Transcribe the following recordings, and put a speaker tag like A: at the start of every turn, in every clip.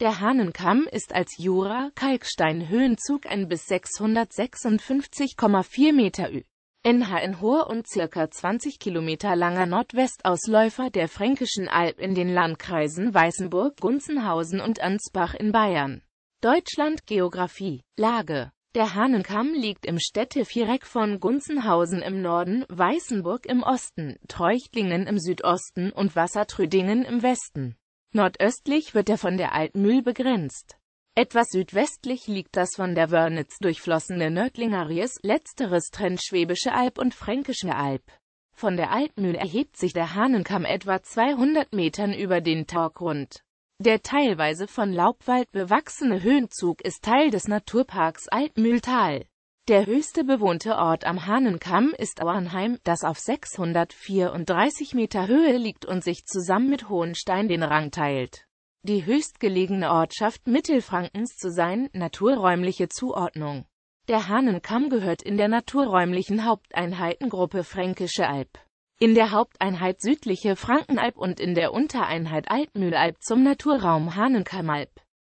A: Der Hahnenkamm ist als Jura-Kalkstein-Höhenzug ein bis 656,4 Meter Ü. NH in hoher und circa 20 Kilometer langer Nordwestausläufer der Fränkischen Alb in den Landkreisen Weißenburg, Gunzenhausen und Ansbach in Bayern. Deutschland Geografie Lage Der Hahnenkamm liegt im Städteviereck von Gunzenhausen im Norden, Weißenburg im Osten, Treuchtlingen im Südosten und Wassertrüdingen im Westen. Nordöstlich wird er von der Altmühl begrenzt. Etwas südwestlich liegt das von der Wörnitz durchflossene Nördlinger Ries, letzteres trennt Schwäbische Alb und Fränkische Alb. Von der Altmühl erhebt sich der Hahnenkamm etwa 200 Metern über den Torgrund. Der teilweise von Laubwald bewachsene Höhenzug ist Teil des Naturparks Altmühltal. Der höchste bewohnte Ort am Hahnenkamm ist Auernheim, das auf 634 Meter Höhe liegt und sich zusammen mit Hohenstein den Rang teilt. Die höchstgelegene Ortschaft Mittelfrankens zu sein, naturräumliche Zuordnung. Der Hahnenkamm gehört in der naturräumlichen Haupteinheitengruppe Fränkische Alb, in der Haupteinheit Südliche Frankenalb und in der Untereinheit Altmühlalb zum Naturraum Hahnenkammalb.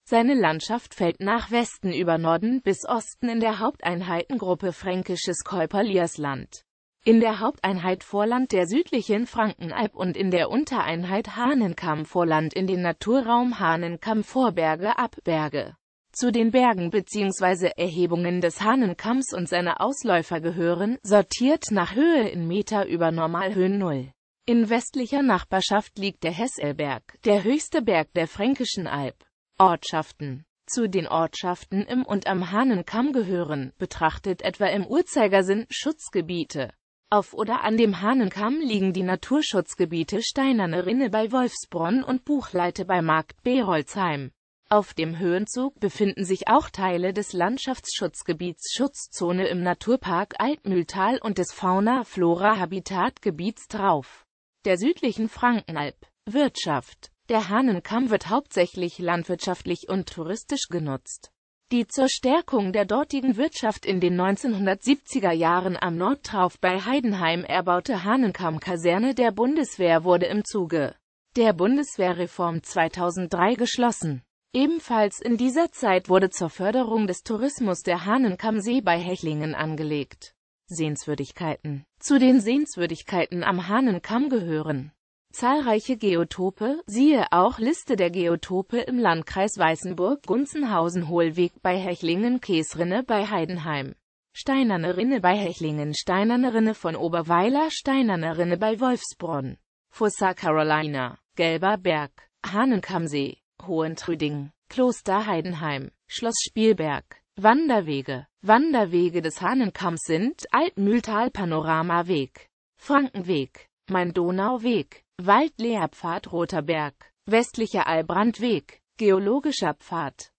A: Seine Landschaft fällt nach Westen über Norden bis Osten in der Haupteinheitengruppe Fränkisches Keuperliersland. In der Haupteinheit Vorland der südlichen Frankenalb und in der Untereinheit Hahnenkamm-Vorland in den Naturraum Hahnenkamm-Vorberge ab Berge. Zu den Bergen bzw. Erhebungen des Hahnenkamms und seiner Ausläufer gehören, sortiert nach Höhe in Meter über Normalhöhen 0. In westlicher Nachbarschaft liegt der Hesselberg, der höchste Berg der Fränkischen Alb. Ortschaften zu den Ortschaften im und am Hahnenkamm gehören, betrachtet etwa im Uhrzeigersinn, Schutzgebiete. Auf oder an dem Hahnenkamm liegen die Naturschutzgebiete Steinerne Rinne bei Wolfsbronn und Buchleite bei Markt Berolzheim. Auf dem Höhenzug befinden sich auch Teile des Landschaftsschutzgebiets Schutzzone im Naturpark Altmühltal und des Fauna-Flora-Habitatgebiets drauf. der südlichen Frankenalb. Wirtschaft der Hahnenkamm wird hauptsächlich landwirtschaftlich und touristisch genutzt die zur Stärkung der dortigen Wirtschaft in den 1970er Jahren am Nordtrauf bei Heidenheim erbaute Hahnenkamm-Kaserne der Bundeswehr wurde im Zuge der Bundeswehrreform 2003 geschlossen. Ebenfalls in dieser Zeit wurde zur Förderung des Tourismus der Hahnenkammsee bei Hechlingen angelegt. Sehenswürdigkeiten Zu den Sehenswürdigkeiten am Hahnenkamm gehören Zahlreiche Geotope, siehe auch Liste der Geotope im Landkreis Weißenburg, Gunzenhausen-Hohlweg bei Hechlingen, Käsrinne bei Heidenheim, Steinerne Rinne bei Hechlingen, Steinerne Rinne von Oberweiler, Steinerne Rinne bei Wolfsbronn, Fossa Carolina, Gelber Berg, Hahnenkammsee, Hohentrüding, Kloster Heidenheim, Schloss Spielberg, Wanderwege, Wanderwege des Hahnenkamms sind Altmühltal-Panoramaweg, Frankenweg, Main-Donau-Weg, Waldleerpfad Roter Berg, westlicher Albrandweg, geologischer Pfad